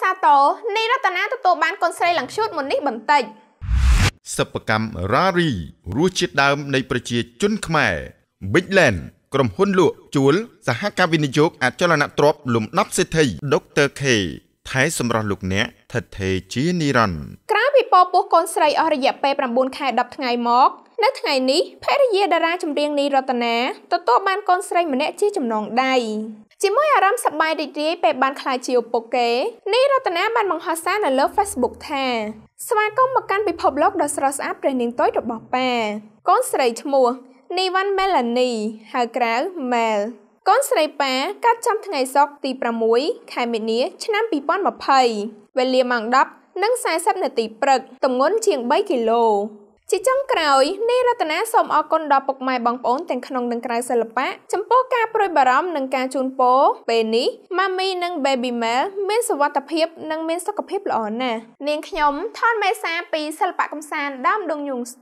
សាទរនីរតនាទទួលបានកូនស្រីឡើងឈួតមុននេះបន្តិចសិប្បកម្មរ៉ារីរសជាតិដើម នៃប្រជាជនខ្មែរ Big Land ក្រុមហ៊ុនលក់ជួលសហការវិនិយោគអចលនទ្រព្យលំដាប់សេដ្ឋី Dr K ថែសម្រាប់លោកអ្នកថិតថេរជានិរន្តរ៍ក្រៅពីពពោះកូនស្រីអស់រយៈពេល9ខែ10ថ្ងៃមក នៅថ្ងៃនេះភរិយាតារាចម្រៀងនីរតនាទទួលបានកូនស្រីម្នាក់ជាចំណងដៃជាមួយអារម្មណ៍សប្បាយរីករាយពេលបានខ្លាយជាឪពុកគេនេះរតនាបានបង្ហោះសារនៅលើ Facebook ថា ស្វាគមន៍មកកាន់ពិភពលោកដ៏ស្រស់ស្អាតព្រះនាងទុយរបស់ប៉ាកូនស្រីឈ្មោះ Nivan Melanie ហៅក្រៅ Mel កូនស្រីប៉ាកើតចំថ្ងៃសុក្រទី6ខែមីនាឆ្នាំ2020វេលាម៉ោង10:40នាទីព្រឹកទម្ងន់ជាង3គីឡូជាចុងក្រោយនេះរតនាសូមអរគុណដល់ពុកម៉ែបងប្អូនទាំងក្នុងនិងក្រៅសិល្បៈចំពោះការប្រួយបារម្ភនិងការជូនពរពេលនេះម៉ាមីនិង Baby Mel មានសុវត្ថិភាពនិងមានសុខភាពល្អណាស់នាងខ្ញុំថនមេសាពីសិល្បៈកំសាន្តដើមដងយងស្